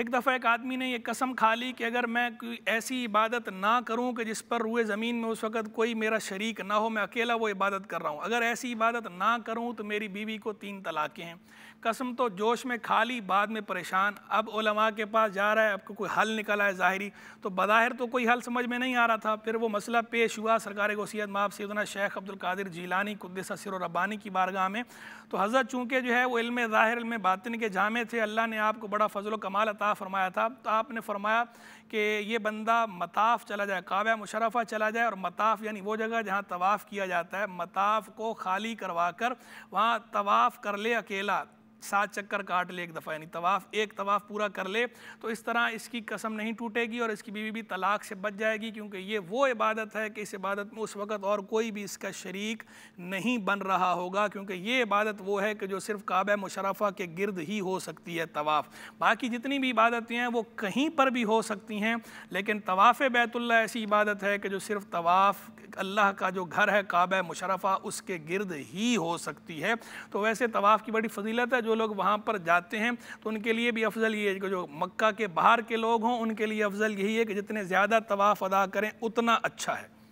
एक दफ़ा एक आदमी ने ये कसम खा ली कि अगर मैं कोई ऐसी इबादत ना करूं कि जिस पर रुए ज़मीन में उस वक़्त कोई मेरा शरीक ना हो मैं अकेला वो इबादत कर रहा हूं अगर ऐसी इबादत ना करूं तो मेरी बीवी को तीन तलाक़ें हैं कसम तो जोश में खा ली बाद में परेशान अब ओलमा के पास जा रहा है आपको कोई हल निकला है ज़ाहरी तो बाहर तो कोई हल समझ में नहीं आ रहा था फिर वो मसला पेश हुआ सरकार वसीत माप सैदना शेख अब्दुल्कर जीलानी कुदसा सिर रब्बानी की बारगाह में तो हज़रत चूँकि जो है वो इल्म ज़ाहिर में बातिन के जामे थे अल्लाह ने आपको बड़ा फजल कमाल अता अता फरमाया था तो आपने फरमाया कि ये बंदा मताफ़ चला जाए काबा मुशरफ़ा चला जाए और मताफ़ यानी वो जगह जहाँ तवाफ़ किया जाता है मताफ़ को खाली करवा कर वहाँ तवाफ़ कर ले अकेला सात चक्कर काट ले एक दफ़ा यानी तवाफ़ एक तवाफ़ पूरा कर ले तो इस तरह इसकी कसम नहीं टूटेगी और इसकी बीवी भी तलाक से बच जाएगी क्योंकि ये वो इबादत है कि इस इबादत में उस वक़्त और कोई भी इसका शरीक नहीं बन रहा होगा क्योंकि ये इबादत वो है कि जो सिर्फ काब मुशरफ़ा के गिरद ही हो सकती है तवाफ़ बाकी जितनी भी इबादतें हैं वो कहीं पर भी हो सकती हैं लेकिन तवाफ़ बैतुल्ला ऐसी इबादत है कि जो सिर्फ तवाफ़ अल्लाह का जो घर है काब मुशरफ़ा उसके गिरद ही हो सकती है तो वैसे तवाफ़ की बड़ी फजीलत है जो लोग वहाँ पर जाते हैं तो उनके लिए भी अफजल ये जो मक्का के बाहर के लोग हों उनके लिए अफजल यही है कि जितने ज़्यादा तवाफ़ अदा करें उतना अच्छा है